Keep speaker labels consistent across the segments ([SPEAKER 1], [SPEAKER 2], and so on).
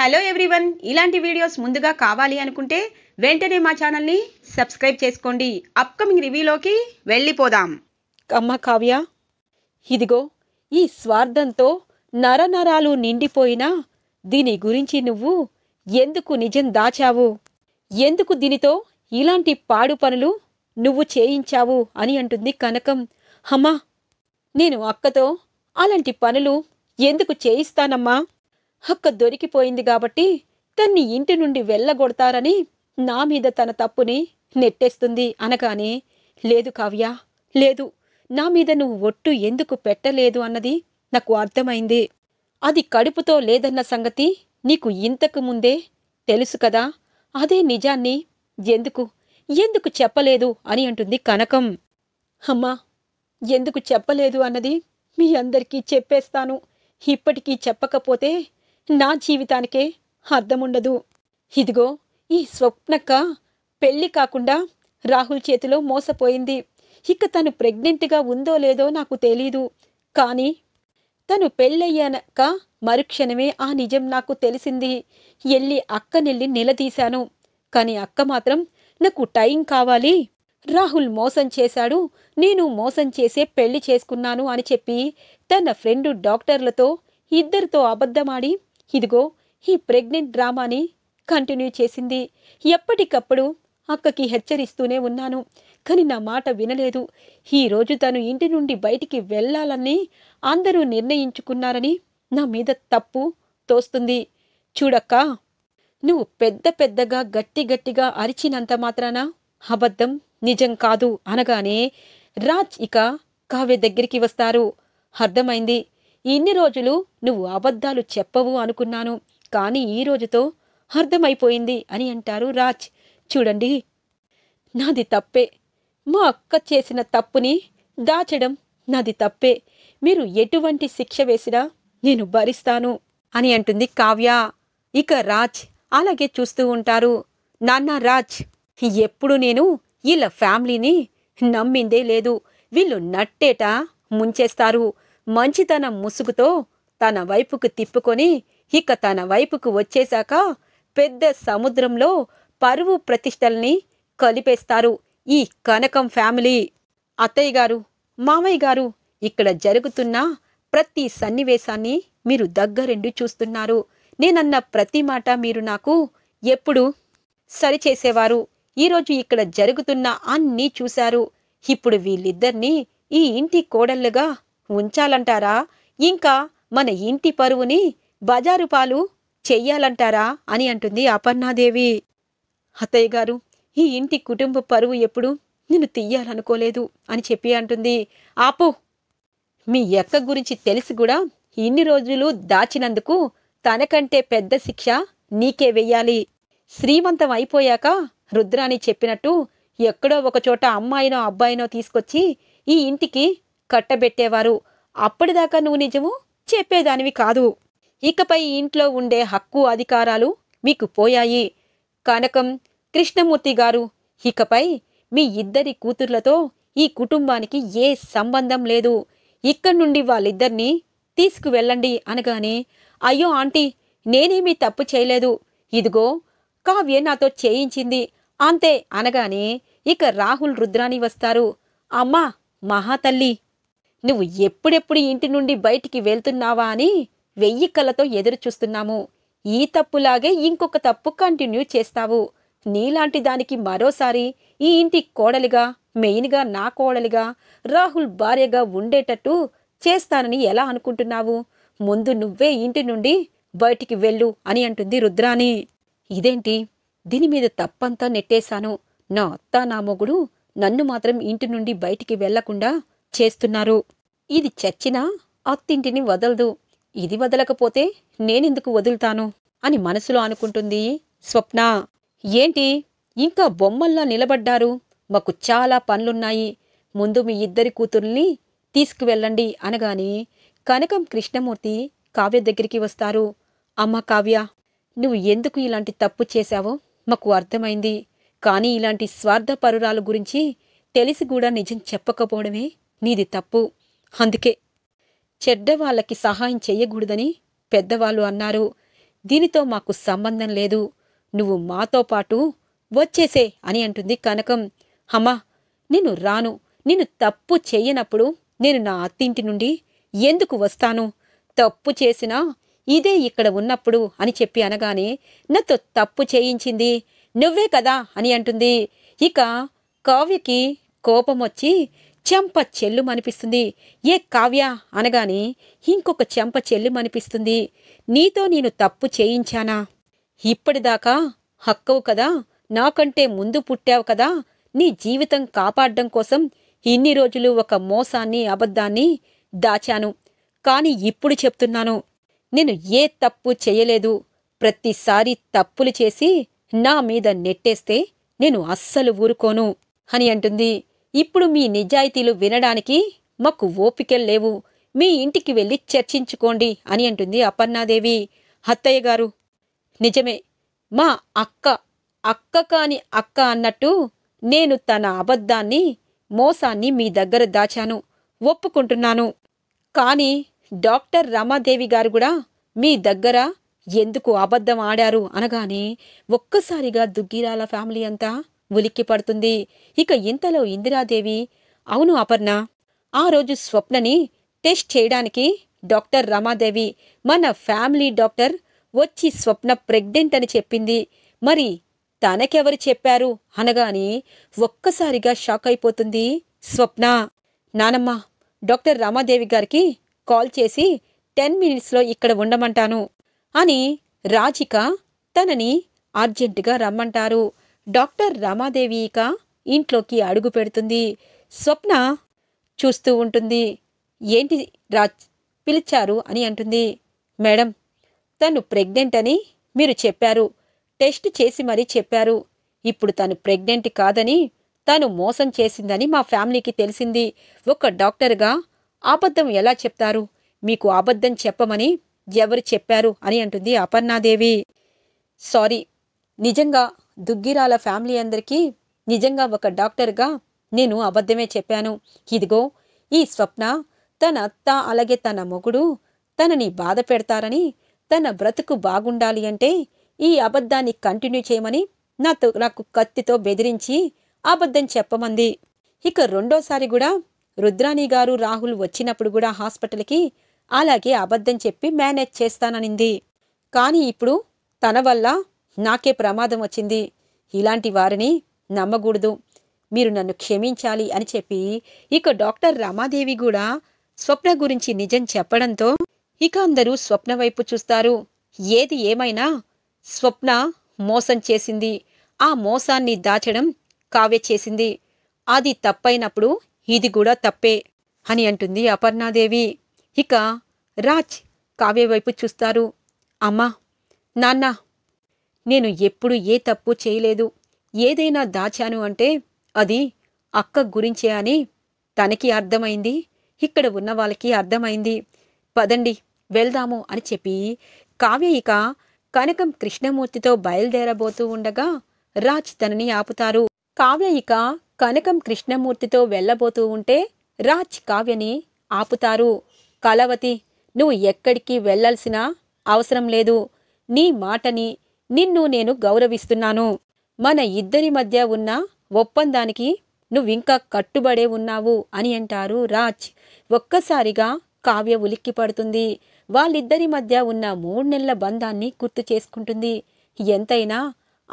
[SPEAKER 1] hello everyone ఇలాంటి videos ముందుగా కావాలి అనుకుంటే వెంటనే మా ఛానల్ని సబ్స్క్రైబ్ చేసుకోండి అప్కమింగ్ రివ్యూలోకి వెళ్ళిపోదాం అమ్మ కావ్య ఇదిగో ఈ స్వార్థంతో నరనరాలు నిండిపోయినా దీని గురించి నువ్వు ఎందుకు నిజం దాచావు ఎందుకు దీనితో ఇలాంటి పాడు పనులు నువ్వు చేయించావు అని అంటుంది కనకం అమ్మా నేను అక్కతో అలాంటి పనులు ఎందుకు చేయిస్తానమ్మా అక్క దొరికిపోయింది కాబట్టి తన్ని ఇంటి నుండి వెళ్ళగొడతారని నా మీద తన తప్పుని నెట్టేస్తుంది అనగానే లేదు కావ్య లేదు నా మీద నువ్వు ఒట్టు ఎందుకు పెట్టలేదు అన్నది నాకు అర్థమైంది అది కడుపుతో లేదన్న సంగతి నీకు ఇంతకు ముందే తెలుసు కదా అదే నిజాన్ని ఎందుకు ఎందుకు చెప్పలేదు అని అంటుంది కనకం అమ్మా ఎందుకు చెప్పలేదు అన్నది మీ అందరికీ చెప్పేస్తాను ఇప్పటికీ చెప్పకపోతే నా జీవితానికే అర్థముండదు ఇదిగో ఈ స్వప్నక్క పెళ్లి కాకుండా రాహుల్ చేతిలో మోసపోయింది ఇక తను ప్రెగ్నెంట్గా ఉందో లేదో నాకు తెలీదు కానీ తను పెళ్ళయ్యాక మరుక్షణమే ఆ నిజం నాకు తెలిసింది ఎల్లి అక్కనెళ్ళి నిలదీశాను కానీ అక్క మాత్రం నాకు టైం కావాలి రాహుల్ మోసం చేశాడు నేను మోసం చేసే పెళ్లి చేసుకున్నాను అని చెప్పి తన ఫ్రెండు డాక్టర్లతో ఇద్దరితో అబద్ధమాడి ఇదిగో ఈ ప్రెగ్నెంట్ డ్రామాని కంటిన్యూ చేసింది ఎప్పటికప్పుడు అక్కకి హెచ్చరిస్తూనే ఉన్నాను కానీ నా మాట వినలేదు ఈరోజు తను ఇంటి నుండి బయటికి వెళ్ళాలని అందరూ నిర్ణయించుకున్నారని నా మీద తప్పు తోస్తుంది చూడక్క నువ్వు పెద్ద పెద్దగా గట్టి గట్టిగా అరిచినంత మాత్రాన అబద్ధం నిజం కాదు అనగానే రాజ్ ఇక కావ్య దగ్గరికి వస్తారు అర్థమైంది ఇన్ని రోజులు నువ్వు అబద్ధాలు చెప్పవు అనుకున్నాను కానీ ఈ రోజుతో అర్థమైపోయింది అని అంటారు రాజ్ చూడండి నాది తప్పే మా అక్క చేసిన తప్పుని దాచడం నాది తప్పే మీరు ఎటువంటి శిక్ష వేసినా నేను భరిస్తాను అని అంటుంది కావ్య ఇక రాజ్ అలాగే చూస్తూ ఉంటారు నాన్న రాజ్ ఎప్పుడు నేను వీళ్ళ ఫ్యామిలీని నమ్మిందే లేదు వీళ్ళు నట్టేట ముంచేస్తారు మంచితనం ముసుగుతో తన వైపుకు తిప్పుకొని ఇక తన వైపుకు వచ్చేశాక పెద్ద సముద్రంలో పరువు ప్రతిష్టల్ని కలిపేస్తారు ఈ కనకం ఫ్యామిలీ అత్తయ్య గారు మామయ్య గారు ఇక్కడ జరుగుతున్న ప్రతి సన్నివేశాన్ని మీరు దగ్గరెండి చూస్తున్నారు నేనన్న ప్రతి మాట మీరు నాకు ఎప్పుడు సరిచేసేవారు ఈరోజు ఇక్కడ జరుగుతున్న అన్నీ చూశారు ఇప్పుడు వీళ్ళిద్దరినీ ఈ ఇంటి కోడళ్ళుగా ఉంచాలంటారా ఇంకా మన ఇంటి పరువుని బజారు పాలు చెయ్యాలంటారా అని అంటుంది అపర్ణాదేవి అత్తయ్య గారు ఈ ఇంటి కుటుంబ పరువు ఎప్పుడు నిన్ను తీయాలనుకోలేదు అని చెప్పి అంటుంది ఆపు మీ ఎక్క గురించి తెలిసి కూడా ఇన్ని రోజులు దాచినందుకు తనకంటే పెద్ద శిక్ష నీకే వెయ్యాలి శ్రీమంతం అయిపోయాక రుద్రాని చెప్పినట్టు ఎక్కడో ఒకచోట అమ్మాయినో అబ్బాయినో తీసుకొచ్చి ఈ ఇంటికి కట్టబెట్టేవారు అప్పటిదాకా నువ్వు నిజము చెప్పేదానివి కాదు ఇకపై ఇంట్లో ఉండే హక్కు అధికారాలు మీకు పోయాయి కనకం కృష్ణమూర్తి గారు ఇకపై మీ ఇద్దరి కూతుర్లతో ఈ కుటుంబానికి ఏ సంబంధం లేదు ఇక్కడి నుండి వాళ్ళిద్దరినీ తీసుకువెళ్ళండి అనగానే అయ్యో ఆంటీ నేనేమీ తప్పు చేయలేదు ఇదిగో కావ్య నాతో చేయించింది అంతే అనగానే ఇక రాహుల్ రుద్రాని వస్తారు అమ్మా మహాతల్లి నువ్వు ఎప్పుడెప్పుడు ఇంటి నుండి బయటికి వెళ్తున్నావా అని వెయ్యి కళ్ళతో ఎదురు చూస్తున్నాము ఈ తప్పులాగే ఇంకొక తప్పు కంటిన్యూ చేస్తావు నీలాంటి దానికి మరోసారి ఈ ఇంటి కోడలిగా మెయిన్గా నా కోడలిగా రాహుల్ భార్యగా ఉండేటట్టు చేస్తానని ఎలా అనుకుంటున్నావు ముందు నువ్వే ఇంటి నుండి బయటికి వెళ్ళు అని అంటుంది రుద్రాని ఇదేంటి దీని మీద తప్పంతా నెట్టేశాను నా అత్త నా మొగుడు నన్ను మాత్రం ఇంటి నుండి బయటికి వెళ్లకుండా చేస్తున్నారు ఇది చచ్చినా అత్తింటిని వదలదు ఇది వదలకపోతే నేనెందుకు వదులుతాను అని మనసులో అనుకుంటుంది స్వప్న ఏంటి ఇంకా బొమ్మల్లా నిలబడ్డారు మాకు చాలా పనులున్నాయి ముందు మీ ఇద్దరి కూతుర్ని తీసుకువెళ్ళండి అనగానే కనకం కృష్ణమూర్తి కావ్య దగ్గరికి వస్తారు అమ్మ కావ్య నువ్వు ఎందుకు ఇలాంటి తప్పు చేశావో మాకు అర్థమైంది కానీ ఇలాంటి స్వార్థపరురాలు గురించి తెలిసి కూడా నిజం చెప్పకపోవడమే నీది తప్పు అందుకే చెడ్డవాళ్ళకి సహాయం చెయ్యకూడదని పెద్దవాళ్ళు అన్నారు దీనితో మాకు సంబంధం లేదు నువ్వు మాతో పాటు వచ్చేసే అని అంటుంది కనకం అమ్మా నేను రాను నేను తప్పు చేయనప్పుడు నేను నా అత్తింటి నుండి ఎందుకు వస్తాను తప్పు చేసినా ఇదే ఇక్కడ ఉన్నప్పుడు అని చెప్పి అనగానే నాతో తప్పు చేయించింది నువ్వే కదా అని అంటుంది ఇక కావ్యకి కోపం వచ్చి చెంప చెల్లుమనిపిస్తుంది ఏ కావ్య అనగానే ఇంకొక చెంప చెల్లుమనిపిస్తుంది నీతో నేను తప్పు చేయించానా ఇప్పటిదాకా హక్కవు కదా నాకంటే ముందు పుట్టావు కదా నీ జీవితం కాపాడడం కోసం ఇన్ని రోజులు ఒక మోసాన్ని అబద్ధాన్ని దాచాను కానీ ఇప్పుడు చెప్తున్నాను నేను ఏ తప్పు చేయలేదు ప్రతిసారి తప్పులు చేసి నా మీద నెట్టేస్తే నేను అస్సలు ఊరుకోను అని అంటుంది ఇప్పుడు మీ నిజాయితీలు వినడానికి మాకు ఓపికలు లేవు మీ ఇంటికి వెళ్ళి చర్చించుకోండి అని అంటుంది అపర్ణాదేవి అత్తయ్య గారు నిజమే మా అక్క అక్క కాని అక్క అన్నట్టు నేను తన అబద్ధాన్ని మోసాన్ని మీ దగ్గర దాచాను ఒప్పుకుంటున్నాను కానీ డాక్టర్ రమాదేవి గారు కూడా మీ దగ్గర ఎందుకు అబద్ధం ఆడారు అనగానే ఒక్కసారిగా దుగ్గిరాల ఫ్యామిలీ అంతా ఉలిక్కి పడుతుంది ఇక ఇంతలో ఇందిరాదేవి అవును అపర్ణ ఆ రోజు స్వప్నని టెస్ట్ చేయడానికి డాక్టర్ రమాదేవి మన ఫ్యామిలీ డాక్టర్ వచ్చి స్వప్న ప్రెగ్నెంట్ అని చెప్పింది మరి తనకెవరు చెప్పారు అనగాని ఒక్కసారిగా షాక్ అయిపోతుంది స్వప్న నానమ్మ డాక్టర్ రమాదేవి గారికి కాల్ చేసి టెన్ మినిట్స్లో ఇక్కడ ఉండమంటాను అని రాజిక తనని అర్జెంటుగా రమ్మంటారు డాక్టర్ రమాదేవి ఇక ఇంట్లోకి అడుగు పెడుతుంది స్వప్న చూస్తూ ఉంటుంది ఏంటి రా పిలిచారు అని అంటుంది మేడం తను ప్రెగ్నెంట్ అని మీరు చెప్పారు టెస్ట్ చేసి మరీ చెప్పారు ఇప్పుడు తను ప్రెగ్నెంట్ కాదని తను మోసం చేసిందని మా ఫ్యామిలీకి తెలిసింది ఒక డాక్టర్గా అబద్ధం ఎలా చెప్తారు మీకు అబద్ధం చెప్పమని ఎవరు చెప్పారు అని అంటుంది అపర్ణాదేవి సారీ నిజంగా దుగ్గిరాల ఫ్యామిలీ అందరికీ నిజంగా ఒక డాక్టర్గా నేను అబద్ధమే చెప్పాను ఇదిగో ఈ స్వప్న తన అత్త అలాగే తన మొగుడు తనని బాధ పెడతారని తన బ్రతుకు బాగుండాలి అంటే ఈ అబద్ధాన్ని కంటిన్యూ చేయమని నాతో నాకు కత్తితో బెదిరించి అబద్ధం చెప్పమంది ఇక రెండోసారి కూడా రుద్రాణి గారు రాహుల్ వచ్చినప్పుడు కూడా హాస్పిటల్కి అలాగే అబద్ధం చెప్పి మేనేజ్ చేస్తాననింది కానీ ఇప్పుడు తన వల్ల నాకే ప్రమాదం వచ్చింది ఇలాంటి వారిని నమ్మకూడదు మీరు నన్ను క్షమించాలి అని చెప్పి ఇక డాక్టర్ రమాదేవి కూడా స్వప్న గురించి నిజం చెప్పడంతో ఇక అందరూ స్వప్న వైపు చూస్తారు ఏది ఏమైనా స్వప్న మోసం చేసింది ఆ మోసాన్ని దాచడం కావ్య చేసింది అది తప్పైనప్పుడు ఇది కూడా తప్పే అని అంటుంది అపర్ణాదేవి ఇక రాజ్ కావ్య వైపు చూస్తారు అమ్మా నాన్న నేను ఎప్పుడు ఏ తప్పు చేయలేదు ఏదైనా దాచాను అంటే అది అక్క గురించే అని తనకి అర్థమైంది ఇక్కడ ఉన్న వాళ్ళకి అర్థమైంది పదండి వెళ్దాము అని చెప్పి కావ్య ఇక కనకం కృష్ణమూర్తితో బయలుదేరబోతూ ఉండగా రాజ్ తనని ఆపుతారు కావ్య ఇక కనకం కృష్ణమూర్తితో వెళ్ళబోతూ ఉంటే రాజ్ కావ్యని ఆపుతారు కలవతి నువ్వు ఎక్కడికి వెళ్లాల్సిన అవసరం లేదు నీ మాటని నిన్ను నేను గౌరవిస్తున్నాను మన ఇద్దరి మధ్య ఉన్న ఒప్పందానికి నువ్వింకా కట్టుబడే ఉన్నావు అని అంటారు రాజ్ ఒక్కసారిగా కావ్య ఉలిక్కి పడుతుంది వాళ్ళిద్దరి మధ్య ఉన్న మూడు నెలల బంధాన్ని గుర్తు చేసుకుంటుంది ఎంతైనా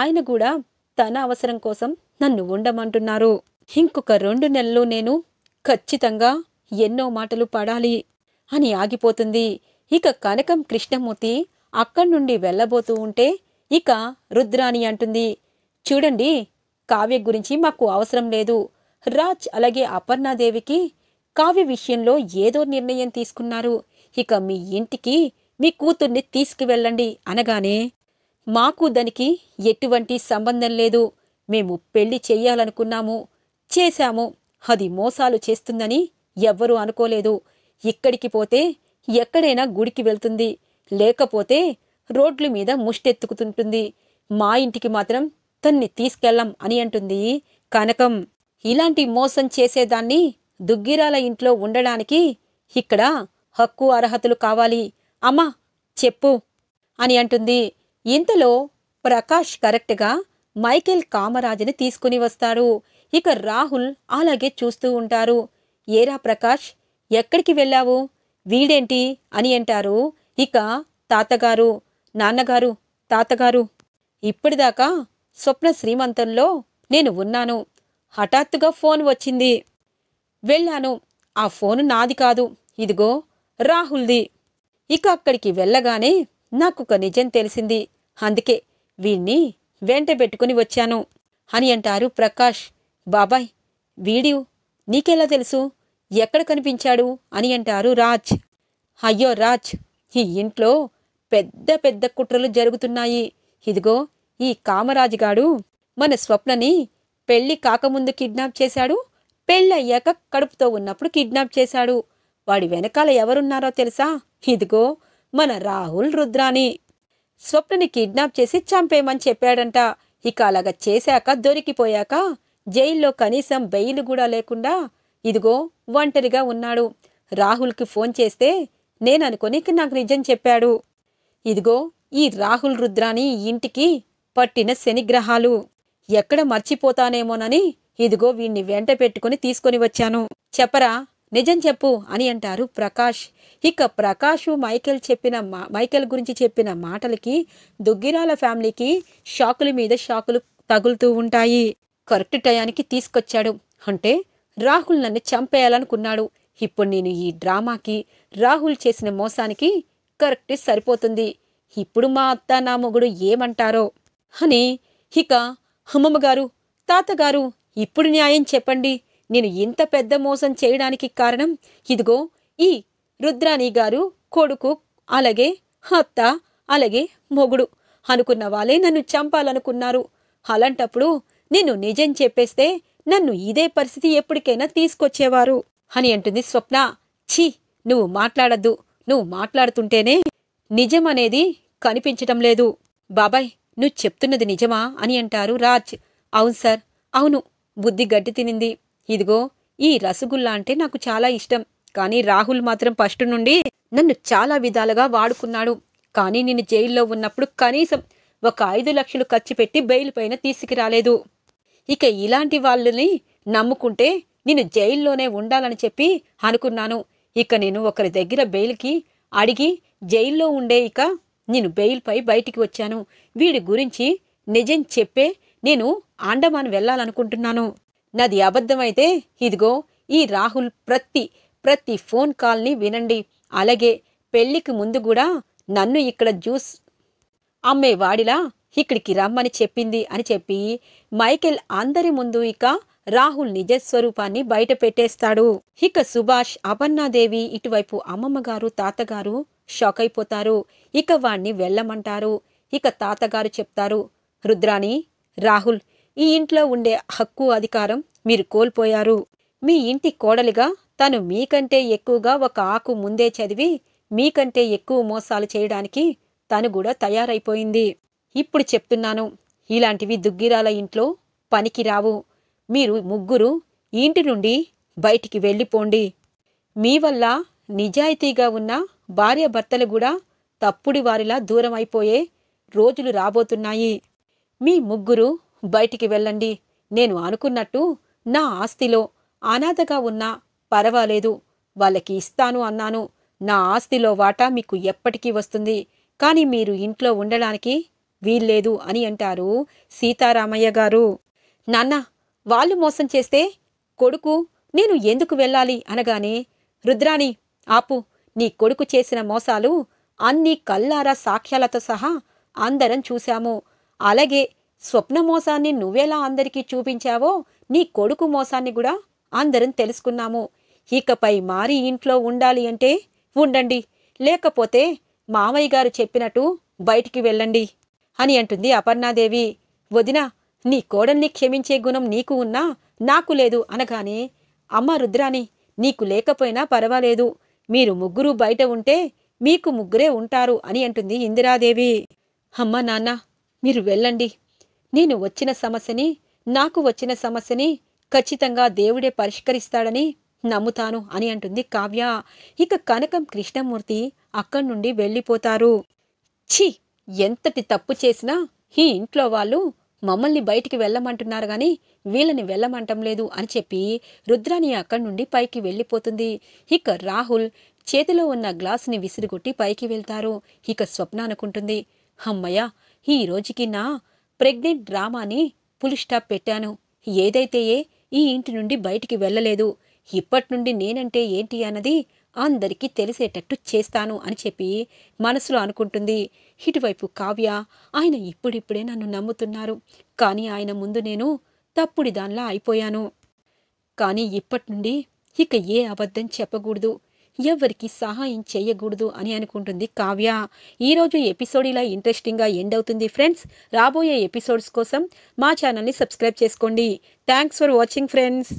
[SPEAKER 1] ఆయన కూడా తన అవసరం కోసం నన్ను ఉండమంటున్నారు ఇంకొక రెండు నెలలు నేను ఖచ్చితంగా ఎన్నో మాటలు పడాలి అని ఆగిపోతుంది ఇక కనకం కృష్ణమూర్తి అక్కడి నుండి వెళ్ళబోతూ ఉంటే ఇక రుద్రాని అంటుంది చూడండి కావ్య గురించి మాకు అవసరం లేదు రాజ్ అలాగే అపర్ణాదేవికి కావ్య విషయంలో ఏదో నిర్ణయం తీసుకున్నారు ఇక మీ ఇంటికి మీ కూతుర్ని తీసుకువెళ్ళండి అనగానే మాకు దానికి ఎటువంటి సంబంధం లేదు మేము పెళ్లి చేయాలనుకున్నాము చేశాము అది మోసాలు చేస్తుందని ఎవ్వరూ అనుకోలేదు ఇక్కడికి పోతే ఎక్కడైనా గుడికి వెళ్తుంది లేకపోతే రోడ్ల మీద ముష్టెత్తుకుతుంటుంది మా ఇంటికి మాత్రం తన్ని తీసుకెళ్ళం అని అంటుంది కనకం ఇలాంటి మోసం చేసేదాన్ని దుగ్గిరాల ఇంట్లో ఉండడానికి ఇక్కడ హక్కు అర్హతలు కావాలి అమ్మా చెప్పు అని అంటుంది ఇంతలో ప్రకాష్ కరెక్ట్గా మైకేల్ కామరాజుని తీసుకుని వస్తారు ఇక రాహుల్ అలాగే చూస్తూ ఉంటారు ఏరా ప్రకాష్ ఎక్కడికి వెళ్ళావు వీడేంటి అని అంటారు ఇక తాతగారు నాన్నగారు తాతగారు ఇప్పటిదాకా స్వప్న శ్రీమంతంలో నేను ఉన్నాను హఠాత్తుగా ఫోన్ వచ్చింది వెళ్ళాను ఆ ఫోను నాది కాదు ఇదిగో రాహుల్ది ఇక అక్కడికి వెళ్ళగానే నాకు ఒక నిజం తెలిసింది అందుకే వీణ్ణి వెంట పెట్టుకుని వచ్చాను అని అంటారు ప్రకాష్ బాబాయ్ వీడియో నీకెలా తెలుసు ఎక్కడ కనిపించాడు అని అంటారు రాజ్ అయ్యో రాజ్ ఈ ఇంట్లో పెద్ద పెద్ద కుట్రలు జరుగుతున్నాయి ఇదిగో ఈ కామరాజుగాడు మన స్వప్నని పెళ్లి కాకముందు కిడ్నాప్ చేశాడు పెళ్ళయ్యాక కడుపుతో ఉన్నప్పుడు కిడ్నాప్ చేశాడు వాడి వెనకాల ఎవరున్నారో తెలుసా ఇదిగో మన రాహుల్ రుద్రాని స్వప్నని కిడ్నాప్ చేసి చంపేయమని చెప్పాడంట ఇక అలాగ చేశాక దొరికిపోయాక జైల్లో కనీసం బెయిల్ కూడా లేకుండా ఇదిగో ఒంటరిగా ఉన్నాడు రాహుల్కి ఫోన్ చేస్తే నేననుకొని నాకు నిజం చెప్పాడు ఇదిగో ఈ రాహుల్ రుద్రాని ఇంటికి పట్టిన శనిగ్రహాలు ఎక్కడ మర్చిపోతానేమోనని ఇదిగో వీణ్ణి వెంట పెట్టుకుని తీసుకొని వచ్చాను చెప్పరా నిజం చెప్పు అని అంటారు ప్రకాష్ ఇక ప్రకాష్ మైకేల్ చెప్పిన మా మైకేల్ గురించి చెప్పిన మాటలకి దుగ్గిరాల ఫ్యామిలీకి షాకుల మీద షాకులు తగులుతూ ఉంటాయి కరెక్ట్ టయానికి తీసుకొచ్చాడు అంటే రాహుల్ నన్ను చంపేయాలనుకున్నాడు ఇప్పుడు నేను ఈ డ్రామాకి రాహుల్ చేసిన మోసానికి కరెక్ట్ సరిపోతుంది ఇప్పుడు మా అత్త నా మొగుడు ఏమంటారో అని ఇక అమ్మమ్మగారు తాతగారు ఇప్పుడు న్యాయం చెప్పండి నేను ఇంత పెద్ద మోసం చేయడానికి కారణం ఇదిగో ఈ రుద్రాణి గారు కొడుకు అలాగే అత్త అలాగే మొగుడు అనుకున్న వాళ్ళే నన్ను చంపాలనుకున్నారు అలాంటప్పుడు నేను నిజం చెప్పేస్తే నన్ను ఇదే పరిస్థితి ఎప్పటికైనా తీసుకొచ్చేవారు అని అంటుంది స్వప్న ఛీ నువ్వు మాట్లాడద్దు నువ్వు మాట్లాడుతుంటేనే నిజం అనేది కనిపించటం లేదు బాబాయ్ నువ్వు చెప్తున్నది నిజమా అని అంటారు రాజ్ అవును సార్ అవును బుద్ధి గడ్డి తినింది ఇదిగో ఈ రసగుల్లా అంటే నాకు చాలా ఇష్టం కానీ రాహుల్ మాత్రం ఫస్ట్ నుండి నన్ను చాలా విధాలుగా వాడుకున్నాడు కానీ నేను జైల్లో ఉన్నప్పుడు కనీసం ఒక ఐదు లక్షలు ఖర్చు పెట్టి బెయిల్ పైన తీసుకురాలేదు ఇక ఇలాంటి వాళ్ళని నమ్ముకుంటే నేను జైల్లోనే ఉండాలని చెప్పి అనుకున్నాను ఇక నేను ఒకరి దగ్గర బెయిల్కి అడిగి జైల్లో ఉండే ఇక నేను బెయిల్పై బయటికి వచ్చాను వీడి గురించి నిజం చెప్పే నేను ఆండమాన్ వెళ్ళాలనుకుంటున్నాను నాది అబద్ధమైతే ఇదిగో ఈ రాహుల్ ప్రతి ప్రతి ఫోన్ కాల్ని వినండి అలాగే పెళ్లికి ముందు కూడా నన్ను ఇక్కడ జ్యూస్ అమ్మే వాడిలా ఇక్కడికి రమ్మని చెప్పింది అని చెప్పి మైకేల్ అందరి ముందు ఇక రాహుల్ నిజస్వరూపాన్ని బయట పెట్టేస్తాడు ఇక సుభాష్ అపర్ణాదేవి ఇటువైపు అమ్మమ్మగారు తాతగారు షాక్ అయిపోతారు ఇక వాణ్ణి వెళ్ళమంటారు ఇక తాతగారు చెప్తారు రుద్రాణి రాహుల్ ఈ ఇంట్లో ఉండే హక్కు అధికారం మీరు కోల్పోయారు మీ ఇంటి కోడలిగా తను మీకంటే ఎక్కువగా ఒక ఆకు ముందే చదివి మీకంటే ఎక్కువ మోసాలు చేయడానికి తను కూడా తయారైపోయింది ఇప్పుడు చెప్తున్నాను ఇలాంటివి దుగ్గిరాల ఇంట్లో పనికిరావు మీరు ముగ్గురు ఇంటి నుండి బయటికి వెళ్ళిపోండి మీ వల్ల నిజాయితీగా ఉన్న భార్యాభర్తలు కూడా తప్పుడు వారిలా దూరం అయిపోయే రోజులు రాబోతున్నాయి మీ ముగ్గురు బయటికి వెళ్ళండి నేను అనుకున్నట్టు నా ఆస్తిలో అనాథగా ఉన్నా పర్వాలేదు వాళ్ళకి ఇస్తాను అన్నాను నా ఆస్తిలో వాటా మీకు ఎప్పటికీ వస్తుంది కానీ మీరు ఇంట్లో ఉండడానికి వీల్లేదు అని అంటారు సీతారామయ్య గారు నాన్న వాళ్ళు మోసం చేస్తే కొడుకు నేను ఎందుకు వెళ్ళాలి అనగానే రుద్రాణి ఆపు నీ కొడుకు చేసిన మోసాలు అన్ని కల్లారా సాక్ష్యాలతో సహా అందరం చూశాము అలాగే స్వప్న మోసాన్ని నువ్వెలా అందరికీ చూపించావో నీ కొడుకు మోసాన్ని కూడా అందరం తెలుసుకున్నాము ఇకపై మారి ఇంట్లో ఉండాలి అంటే ఉండండి లేకపోతే మామయ్య గారు చెప్పినట్టు బయటికి వెళ్ళండి అని అంటుంది అపర్ణాదేవి వదిన నీ కోడల్ని క్షమించే గుణం నీకు ఉన్నా నాకు లేదు అనగానే అమ్మ రుద్రాని నీకు లేకపోయినా పర్వాలేదు మీరు ముగ్గురు బయట ఉంటే మీకు ముగ్గురే ఉంటారు అని అంటుంది ఇందిరాదేవి అమ్మ నాన్న మీరు వెళ్ళండి నేను వచ్చిన సమస్యని నాకు వచ్చిన సమస్యని ఖచ్చితంగా దేవుడే పరిష్కరిస్తాడని నమ్ముతాను అని అంటుంది కావ్య ఇక కనకం కృష్ణమూర్తి అక్కడి నుండి వెళ్ళిపోతారు ఛీ ఎంతటి తప్పు చేసినా ఈ ఇంట్లో వాళ్ళు మమ్మల్ని బయటికి వెళ్ళమంటున్నారు కానీ వీళ్ళని వెళ్ళమంటం లేదు అని చెప్పి రుద్రాని అక్కడి నుండి పైకి వెళ్ళిపోతుంది ఇక రాహుల్ చేతిలో ఉన్న గ్లాసుని విసిరిగొట్టి పైకి వెళ్తారు ఇక స్వప్న అనుకుంటుంది అమ్మయ్య ఈ రోజుకి నా ప్రెగ్నెంట్ డ్రామాని పులి స్టాప్ పెట్టాను ఏదైతే ఈ ఇంటి నుండి బయటికి వెళ్ళలేదు ఇప్పటి నుండి నేనంటే ఏంటి అన్నది అందరికీ తెలిసేటట్టు చేస్తాను అని చెప్పి మనసులో అనుకుంటుంది ఇటువైపు కావ్య ఆయన ఇప్పుడిప్పుడే నన్ను నమ్ముతున్నారు కానీ ఆయన ముందు నేను తప్పుడు దానిలా అయిపోయాను కానీ ఇప్పటి నుండి ఇక ఏ అబద్ధం చెప్పకూడదు ఎవరికి సహాయం చేయకూడదు అని అనుకుంటుంది కావ్య ఈరోజు ఎపిసోడ్ ఇలా ఇంట్రెస్టింగ్గా ఎండ్ అవుతుంది ఫ్రెండ్స్ రాబోయే ఎపిసోడ్స్ కోసం మా ఛానల్ని సబ్స్క్రైబ్ చేసుకోండి థ్యాంక్స్ ఫర్ వాచింగ్ ఫ్రెండ్స్